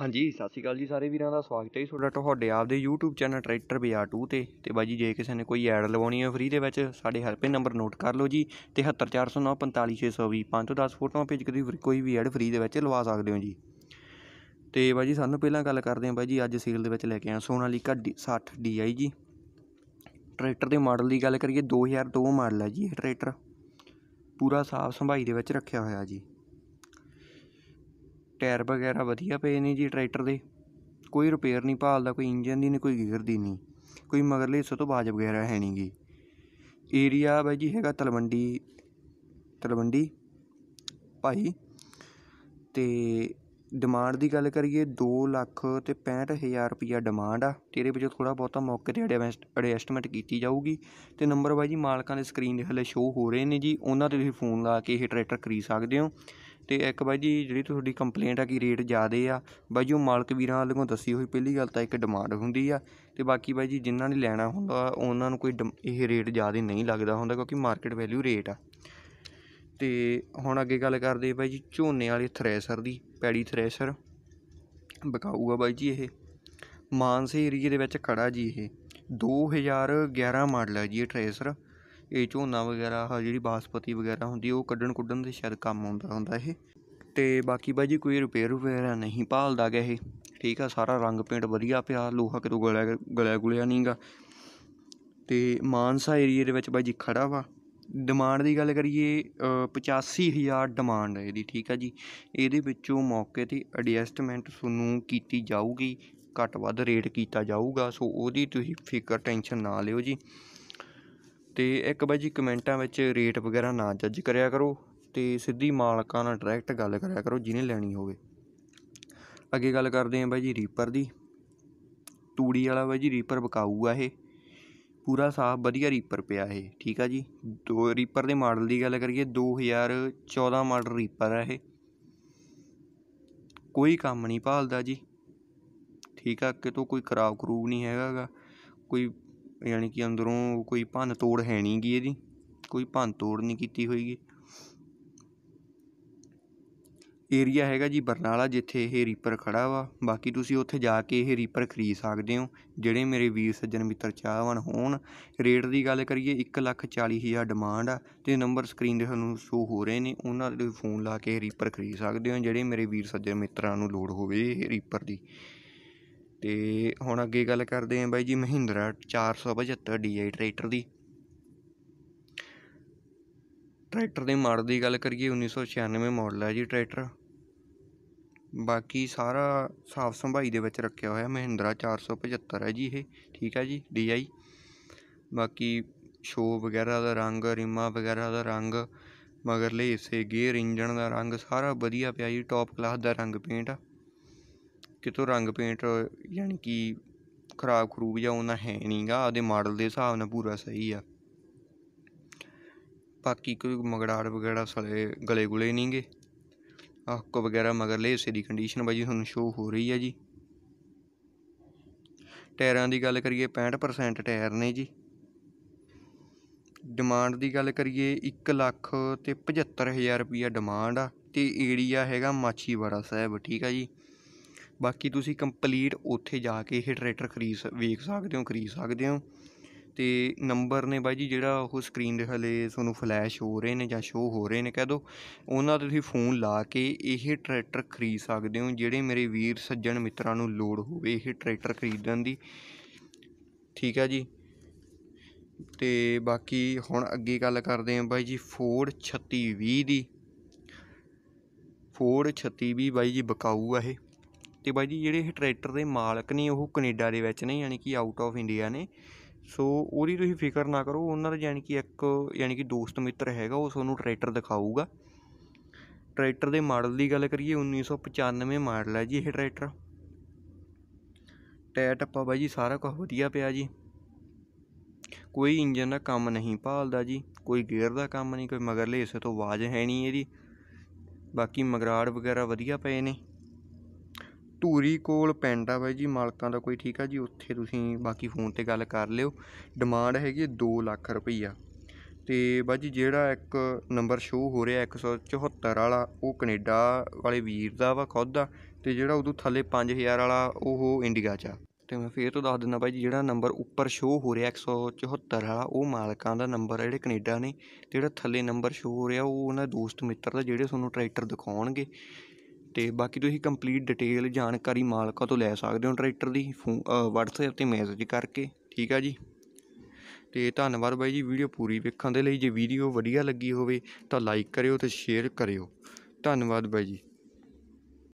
ਹਾਂਜੀ ਸਤਿ ਸ਼੍ਰੀ ਅਕਾਲ ਜੀ ਸਾਰੇ ਵੀਰਾਂ ਦਾ ਸਵਾਗਤ ਹੈ ਜੀ ਤੁਹਾਡਾ ਤੁਹਾਡੇ ਆਪਦੇ YouTube ਚੈਨਲ ਟਰੈਕਟਰ ਬਿਆਰ 2 ਤੇ ਤੇ ਬਾਜੀ ਜੇ ਕਿਸੇ ਨੇ ਕੋਈ ਐਡ ਲਵਾਉਣੀ ਹੈ ਫ੍ਰੀ ਦੇ ਵਿੱਚ ਸਾਡੇ ਹੈਲਪਲਾਈਨ ਨੰਬਰ ਨੋਟ ਕਰ ਲਓ ਜੀ 7349454620 ਤੋਂ 10 ਫੋਟੋਆਂ ਭੇਜ ਕੇ ਤੁਸੀਂ ਕੋਈ ਵੀ ਐਡ ਫ੍ਰੀ ਦੇ ਵਿੱਚ ਲਵਾ ਸਕਦੇ ਹੋ ਜੀ ਤੇ ਬਾਜੀ ਸਾਨੂੰ ਪਹਿਲਾਂ ਗੱਲ ਕਰਦੇ ਹਾਂ ਬਾਜੀ ਅੱਜ ਸੇਲ ਦੇ ਵਿੱਚ ਲੈ ਕੇ ਆਇਆ ਸੋਨਾਲੀਕਾ 60 DI ਜੀ ਟਰੈਕਟਰ ਦੇ ਮਾਡਲ ਦੀ ਗੱਲ ਕਰੀਏ 2002 ਮਾਡਲ ਹੈ ਜੀ ਇਹ ਟਰੈਕਟਰ ਪੂਰਾ ਸਾਫ ਸੰਭਾਈ ਦੇ ਵਿੱਚ ਰੱਖਿਆ ਹੋਇਆ ਜੀ ਟਾਇਰ ਵਗੈਰਾ ਵਧੀਆ ਪਏ ਨੇ ਜੀ ਟਰੈਕਟਰ ਦੇ ਕੋਈ ਰਿਪੇਅਰ ਨਹੀਂ ਭਾਲਦਾ ਕੋਈ ਇੰਜਨ ਦੀ ਨਹੀਂ ਕੋਈ ਗੇਅਰ ਦੀ ਨਹੀਂ ਕੋਈ ਮਗਰਲੇ ਹਿੱਸੇ ਤੋਂ ਬਾਜ ਵਗੈਰਾ ਹੈ ਨਹੀਂ ਗੀ ਏਰੀਆ ਬਾਈ ਜੀ ਹੈਗਾ ਤਲਵੰਡੀ ਤਲਵੰਡੀ ਭਾਈ ਤੇ ਡਿਮਾਂਡ ਦੀ ਗੱਲ ਕਰੀਏ 2 ਲੱਖ ਤੇ 65000 ਰੁਪਿਆ ਡਿਮਾਂਡ ਆ ਤੇਰੇ ਵਿੱਚ ਥੋੜਾ ਬਹੁਤਾ ਮੌਕੇ ਤੇ ਐਡਜਸਟਮੈਂਟ ਕੀਤੀ ਜਾਊਗੀ ਤੇ ਨੰਬਰ ਬਾਈ ਜੀ ਮਾਲਕਾਂ ਦੇ ਸਕਰੀਨ ਦੇ ਹਲੇ ਸ਼ੋ ਹੋ ਰਹੇ ਨੇ ਜੀ ਉਹਨਾਂ ਤੇ ਤੁਸੀਂ ਫੋਨ ਲਾ ਕੇ ਇਹ ਟਰੈਕਟਰ ਖਰੀਦ ਸਕਦੇ ਹੋ ਤੇ ਇੱਕ ਬਾਈ ਜੀ ਜਿਹੜੀ ਤੁਹਾਡੀ ਕੰਪਲੇਂਟ ਆ ਕਿ ਰੇਟ ਜ਼ਿਆਦੇ ਆ ਬਾਈ ਜੀ ਉਹ ਮਾਲਕ ਵੀਰਾਂ ਵੱਲੋਂ ਦੱਸੀ ਹੋਈ ਪਹਿਲੀ ਗੱਲ ਤਾਂ ਇੱਕ ਡਿਮਾਂਡ ਹੁੰਦੀ ਆ ਤੇ ਬਾਕੀ ਬਾਈ ਜੀ ਜਿਨ੍ਹਾਂ ਨੇ ਲੈਣਾ ਹੁੰਦਾ ਉਹਨਾਂ ਨੂੰ ਕੋਈ ਇਹ ਰੇਟ ਜ਼ਿਆਦੇ ਨਹੀਂ ਲੱਗਦਾ ਹੁੰਦਾ ਕਿਉਂਕਿ ਮਾਰਕੀਟ ਵੈਲਿਊ ਰੇਟ ਆ ਤੇ ਹੁਣ ਅੱਗੇ ਗੱਲ ਕਰਦੇ ਬਾਈ ਜੀ ਝੋਨੇ ਵਾਲੇ ਥਰੈਸ਼ਰ ਦੀ ਪੈੜੀ ਥਰੈਸ਼ਰ ਵਿਕਾਊ ਆ ਬਾਈ ਜੀ ਇਹ ਮਾਨਸੇ ਏਰੀਏ ਦੇ ਵਿੱਚ ਖੜਾ ਜੀ ਇਹ 2011 ਮਾਡਲ ਹੈ ਜੀ ਇਹ ਥਰੈਸ਼ਰ ਇਹ ਝੋਨਾ ਵਗੈਰਾ ਆ ਜਿਹੜੀ ਬਾਸਪਤੀ ਵਗੈਰਾ ਹੁੰਦੀ ਉਹ ਕੱਢਣ ਕੁੱਢਣ ਦੇ ਸ਼ਾਇਦ ਕੰਮ ਆਉਂਦਾ ਹੁੰਦਾ ਇਹ ਤੇ ਬਾਕੀ ਬਾਜੀ ਕੋਈ ਰਿਪੇਅਰ ਵਗੈਰਾ ਨਹੀਂ ਭਾਲਦਾ ਗਿਆ ਇਹ ਠੀਕ ਆ ਸਾਰਾ ਰੰਗ ਪੇਂਟ ਵਧੀਆ ਪਿਆ ਲੋਹਾ ਕਿਤੋਂ ਗਲਿਆ ਗਲਿਆ ਗੁਲਿਆ ਨਹੀਂਗਾ ਤੇ ਮਾਨਸਾ ਏਰੀਆ ਦੇ ਵਿੱਚ ਬਾਜੀ ਖੜਾ ਵਾ ਡਿਮਾਂਡ ਦੀ ਗੱਲ ਕਰੀਏ 85000 ਡਿਮਾਂਡ ਹੈ ਇਹਦੀ ਠੀਕ ਆ ਜੀ ਇਹਦੇ ਵਿੱਚੋਂ ਮੌਕੇ ਤੇ ਐਡਜਸਟਮੈਂਟ ਤੁਹਾਨੂੰ ਕੀਤੀ ਜਾਊਗੀ ਘੱਟ ਵੱਧ ਰੇਟ ਕੀਤਾ ਜਾਊਗਾ ਸੋ ਉਹਦੀ ਤੁਸੀਂ ਫਿਕਰ ਟੈਨਸ਼ਨ ਨਾ ਲਿਓ ਜੀ ਤੇ ਇੱਕ ਬਾਈ ਜੀ ਕਮੈਂਟਾਂ ਵਿੱਚ ਰੇਟ ਵਗੈਰਾ ਨਾ ਜੱਜ ਕਰਿਆ ਕਰੋ ਤੇ ਸਿੱਧੀ ਮਾਲਕਾਂ ਨਾਲ ਡਾਇਰੈਕਟ ਗੱਲ ਕਰਿਆ ਕਰੋ ਜਿਹਨੇ ਲੈਣੀ ਹੋਵੇ ਅੱਗੇ ਗੱਲ ਕਰਦੇ ਆਂ ਬਾਈ ਜੀ ਰੀਪਰ ਦੀ ਤੂੜੀ ਵਾਲਾ ਬਾਈ ਜੀ ਰੀਪਰ ਬਕਾਊ ਆ ਇਹ ਪੂਰਾ ਸਾਫ ਵਧੀਆ ਰੀਪਰ ਪਿਆ ਇਹ ਠੀਕ ਆ ਜੀ ਦੋ ਰੀਪਰ ਦੇ ਮਾਡਲ ਦੀ ਗੱਲ ਕਰੀਏ 2014 ਮਾਡਲ ਰੀਪਰ ਆ ਇਹ ਕੋਈ ਕੰਮ ਨਹੀਂ ਭਾਲਦਾ ਜੀ ਠੀਕ ਆ ਕਿਤੋਂ ਕੋਈ ਖਰਾਬ ਖਰੂਬ ਨਹੀਂ ਹੈਗਾਗਾ ਕੋਈ ਯਾਨੀ ਕਿ ਅੰਦਰੋਂ ਕੋਈ ਭੰਨ ਤੋੜ ਹੈ ਨਹੀਂ ਗੀ ਇਹਦੀ ਕੋਈ ਭੰਨ ਤੋੜ ਨਹੀਂ ਕੀਤੀ ਹੋਈਗੀ ਏਰੀਆ ਹੈਗਾ ਜੀ ਬਰਨਾਲਾ ਜਿੱਥੇ ਇਹ ਰੀਪਰ ਖੜਾ ਵਾ ਬਾਕੀ ਤੁਸੀਂ ਉੱਥੇ ਜਾ ਕੇ ਇਹ ਰੀਪਰ ਖਰੀਦ ਸਕਦੇ ਹੋ ਜਿਹੜੇ ਮੇਰੇ ਵੀਰ ਸੱਜਣ ਮਿੱਤਰ ਚਾਹਵਾਨ ਹੋਣ ਰੇਟ ਦੀ ਗੱਲ ਕਰੀਏ 140000 ਡਿਮਾਂਡ ਆ ਤੇ ਨੰਬਰ ਸਕਰੀਨ ਦੇ ਤੁਹਾਨੂੰ ਸ਼ੋ ਹੋ ਰਹੇ ਨੇ ਉਹਨਾਂ ਦੇ ਫੋਨ ਲਾ ਕੇ ਰੀਪਰ ਖਰੀਦ ਸਕਦੇ ਹੋ ਜਿਹੜੇ ਮੇਰੇ ਵੀਰ ਸੱਜਣ ਮਿੱਤਰਾਂ ਨੂੰ ਲੋੜ ਹੋਵੇ ਇਹ ਰੀਪਰ ਦੀ ਤੇ ਹੁਣ ਅੱਗੇ ਗੱਲ ਕਰਦੇ ਆਂ ਬਾਈ ਜੀ ਮਹਿੰਦਰਾ 475 ਡੀਆਈ ਟਰੈਕਟਰ ਦੀ ਟਰੈਕਟਰ ਦੇ ਮਾਡਲ ਦੀ ਗੱਲ ਕਰੀਏ 1996 ਮਾਡਲ ਹੈ ਜੀ ਟਰੈਕਟਰ ਬਾਕੀ ਸਾਰਾ ਸਾਫ ਸੰਭਾਈ ਦੇ ਵਿੱਚ ਰੱਖਿਆ ਹੋਇਆ ਮਹਿੰਦਰਾ 475 ਹੈ ਜੀ ਇਹ ਠੀਕ ਹੈ ਜੀ ਡੀਆਈ ਬਾਕੀ ਸ਼ੋ ਵਗੈਰਾ ਦਾ ਰੰਗ ਰਿਮਾ ਵਗੈਰਾ ਦਾ ਰੰਗ ਮਗਰਲੇ ਹਿੱਸੇ ਗੇਅਰ ਇੰਜਣ ਦਾ ਰੰਗ ਸਾਰਾ ਵਧੀਆ ਪਿਆ ਜੀ ਟੌਪ ਕਲਾਸ ਦਾ ਰੰਗ ਪੇਂਟ ਆ ਕਿਤੋਂ ਰੰਗ ਪੇਂਟ ਯਾਨੀ ਕਿ ਖਰਾਬ ਖਰੂਬ ਜਾਂ ਉਹਨਾਂ ਹੈ ਨਹੀਂਗਾ ਆਪਦੇ ਮਾਡਲ ਦੇ ਹਿਸਾਬ ਨਾਲ ਪੂਰਾ ਸਹੀ ਆ ਬਾਕੀ ਕੋਈ ਮਗੜਾੜ ਵਗੈਰਾ ਸਲੇ ਗਲੇ ਗੁਲੇ ਨਹੀਂਗੇ ਕੋ ਵਗੈਰਾ ਮਗਰ ਲਈ ਦੀ ਕੰਡੀਸ਼ਨ ਬਾਈ ਤੁਹਾਨੂੰ ਸ਼ੋ ਹੋ ਰਹੀ ਆ ਜੀ ਟਾਇਰਾਂ ਦੀ ਗੱਲ ਕਰੀਏ 65% ਟਾਇਰ ਨੇ ਜੀ ਡਿਮਾਂਡ ਦੀ ਗੱਲ ਕਰੀਏ 1 ਲੱਖ ਤੇ 75000 ਰੁਪਇਆ ਡਿਮਾਂਡ ਆ ਤੇ ਏਰੀਆ ਹੈਗਾ ਮਾਛੀਵਾੜਾ ਸਾਹਿਬ ਠੀਕ ਆ ਜੀ ਬਾਕੀ ਤੁਸੀਂ ਕੰਪਲੀਟ ਉੱਥੇ ਜਾ ਕੇ ਇਹ ਟਰੈਕਟਰ ਖਰੀਦ ਵੇਖ ਸਕਦੇ ਹੋ ਖਰੀਦ ਸਕਦੇ ਹੋ ਤੇ ਨੰਬਰ ਨੇ ਬਾਈ ਜੀ ਜਿਹੜਾ ਉਹ ਸਕਰੀਨ ਦੇ ਹਲੇ ਤੁਹਾਨੂੰ ਫਲੈਸ਼ ਹੋ ਰਹੇ ਨੇ ਜਾਂ ਸ਼ੋ ਹੋ ਰਹੇ ਨੇ ਕਹਿ ਦੋ ਉਹਨਾਂ ਤੇ ਤੁਸੀਂ ਫੋਨ ਲਾ ਕੇ ਇਹ ਟਰੈਕਟਰ ਖਰੀਦ ਸਕਦੇ ਹੋ ਜਿਹੜੇ ਮੇਰੇ ਵੀਰ ਸੱਜਣ ਮਿੱਤਰਾਂ ਨੂੰ ਲੋੜ ਹੋਵੇ ਇਹ ਟਰੈਕਟਰ ਖਰੀਦਣ ਦੀ ਠੀਕ ਹੈ ਜੀ ਤੇ ਬਾਕੀ ਹੁਣ ਅੱਗੇ ਗੱਲ ਕਰਦੇ ਆ ਬਾਈ ਜੀ ਫੋਰਡ 3620 ਦੀ ਫੋਰਡ 3620 ਬਾਈ ਜੀ ਬਕਾਊ ਆ ਇਹ ਤੇ ਬਾਈ ਜੀ ਜਿਹੜੇ ਇਹ ਟਰੈਕਟਰ ਦੇ ਮਾਲਕ ਨੇ ਉਹ ਕੈਨੇਡਾ ਦੇ ਵਿੱਚ ਨੇ ਯਾਨੀ ਕਿ ਆਊਟ ਆਫ ਇੰਡੀਆ ਨੇ ਸੋ ਉਹਦੀ ਤੁਸੀਂ ਫਿਕਰ ਨਾ ਕਰੋ ਉਹਨਾਂ ਦਾ ਯਾਨੀ ਕਿ ਇੱਕ ਯਾਨੀ ਕਿ ਦੋਸਤ ਮਿੱਤਰ ਹੈਗਾ ਉਹ ਤੁਹਾਨੂੰ ਟਰੈਕਟਰ ਦਿਖਾਊਗਾ ਟਰੈਕਟਰ ਦੇ ਮਾਡਲ ਦੀ ਗੱਲ ਕਰੀਏ 1995 ਮਾਡਲ ਹੈ ਜੀ ਇਹ ਟਰੈਕਟਰ ਟਾਇਰ ਟੱਪਾ ਬਾਈ ਜੀ ਸਾਰਾ ਕੁਝ ਵਧੀਆ ਪਿਆ ਜੀ ਕੋਈ ਇੰਜਨ ਦਾ ਕੰਮ ਨਹੀਂ ਭਾਲਦਾ ਜੀ ਕੋਈ ਗੇਅਰ ਦਾ ਕੰਮ ਨਹੀਂ ਕੋਈ ਮਗਰਲੇ ਇਸੇ ਤੋਂ ਆਵਾਜ਼ ਹੈ ਨਹੀਂ ਇਹਦੀ ਬਾਕੀ ਮਗਰਾੜ ਵਗੈਰਾ ਵਧੀਆ ਪਏ ਨੇ ਧੂਰੀ ਕੋਲ ਪਿੰਡ ਆ ਬਾਈ ਜੀ ਮਾਲਕਾਂ ਦਾ ਕੋਈ ਠੀਕ ਆ ਜੀ ਉੱਥੇ ਤੁਸੀਂ ਬਾਕੀ ਫੋਨ ਤੇ ਗੱਲ ਕਰ ਲਿਓ ਡਿਮਾਂਡ ਹੈਗੀ 2 ਲੱਖ ਰੁਪਈਆ ਤੇ ਬਾਜੀ ਜਿਹੜਾ ਇੱਕ ਨੰਬਰ ਸ਼ੋ ਹੋ ਰਿਹਾ 174 ਵਾਲਾ ਉਹ ਕੈਨੇਡਾ ਵਾਲੇ ਵੀਰ ਦਾ ਵਾ ਖੁਦ ਦਾ ਤੇ ਜਿਹੜਾ ਉਦੋਂ ਥੱਲੇ 5000 ਵਾਲਾ ਉਹ ਇੰਡੀਆ 'ਚ ਆ ਤੇ ਮੈਂ ਫੇਰ ਤੋਂ ਦੱਸ ਦਿੰਦਾ ਬਾਈ ਜਿਹੜਾ ਨੰਬਰ ਉੱਪਰ ਸ਼ੋ ਹੋ ਰਿਹਾ 174 ਵਾਲਾ ਉਹ ਮਾਲਕਾਂ ਦਾ ਨੰਬਰ ਜਿਹੜੇ ਕੈਨੇਡਾ ਨੇ ਤੇ ਜਿਹੜਾ ਥੱਲੇ ਨੰਬਰ ਸ਼ੋ ਹੋ ਰਿਹਾ ਉਹ ਉਹਨਾਂ ਦੋਸਤ ਮਿੱਤਰ ਦਾ ਜਿਹੜੇ ਤੁਹਾਨੂੰ ਟਰੈਕਟਰ ਦਿਖਾਉਣਗੇ ਤੇ ਬਾਕੀ ਤੁਸੀਂ ਕੰਪਲੀਟ ਡਿਟੇਲ ਜਾਣਕਾਰੀ ਮਾਲਕਾਂ ਤੋਂ ਲੈ ਸਕਦੇ ਹੋ ਟਰੈਕਟਰ ਦੀ ਵਟਸਐਪ 'ਤੇ ਮੈਸੇਜ ਕਰਕੇ ਠੀਕ ਆ ਜੀ ਤੇ ਧੰਨਵਾਦ ਬਾਈ ਜੀ ਵੀਡੀਓ ਪੂਰੀ ਵੇਖਣ ਦੇ ਲਈ ਜੇ ਵੀਡੀਓ ਵਧੀਆ ਲੱਗੀ ਹੋਵੇ ਤਾਂ ਲਾਈਕ ਕਰਿਓ ਤੇ ਸ਼ੇਅਰ ਕਰਿਓ ਧੰਨਵਾਦ ਬਾਈ ਜੀ